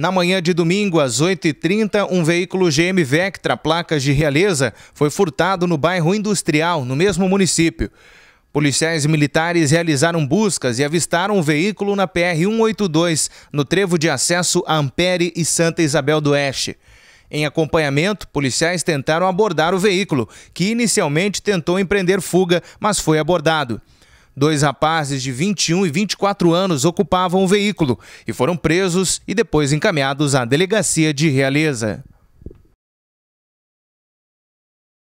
Na manhã de domingo, às 8h30, um veículo GM Vectra, placas de realeza, foi furtado no bairro Industrial, no mesmo município. Policiais militares realizaram buscas e avistaram o veículo na PR-182, no trevo de acesso a Ampere e Santa Isabel do Oeste. Em acompanhamento, policiais tentaram abordar o veículo, que inicialmente tentou empreender fuga, mas foi abordado. Dois rapazes de 21 e 24 anos ocupavam o veículo e foram presos e depois encaminhados à delegacia de Realeza.